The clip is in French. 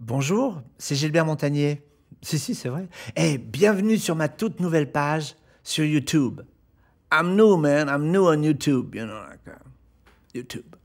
Bonjour, c'est Gilbert Montagnier. Si, si, c'est vrai. Et eh, bienvenue sur ma toute nouvelle page sur YouTube. I'm new, man. I'm new on YouTube. You know, like, uh, YouTube.